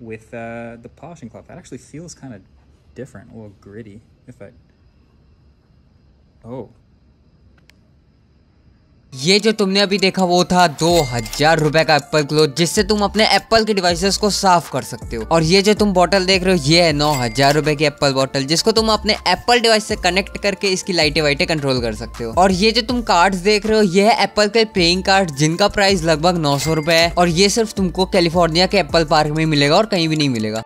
with uh, the polishing cloth. That actually feels kind of different, a little gritty. If I, oh, ये जो तुमने अभी देखा वो था दो हजार रुपए का एप्पल क्लोथ जिससे तुम अपने एप्पल के डिवाइसेस को साफ कर सकते हो और ये जो तुम बॉटल देख रहे हो ये है नौ हजार रुपए की एप्पल बॉटल जिसको तुम अपने एप्पल डिवाइस से कनेक्ट करके इसकी लाइटें वाइटें कंट्रोल कर सकते हो और ये जो तुम कार्ड देख रहे हो ये है एप्पल के प्लेइंग कार्ड जिनका प्राइस लगभग नौ सौ है और ये सिर्फ तुमको कैलिफोर्निया के एप्पल पार्क में मिलेगा और कहीं भी नहीं मिलेगा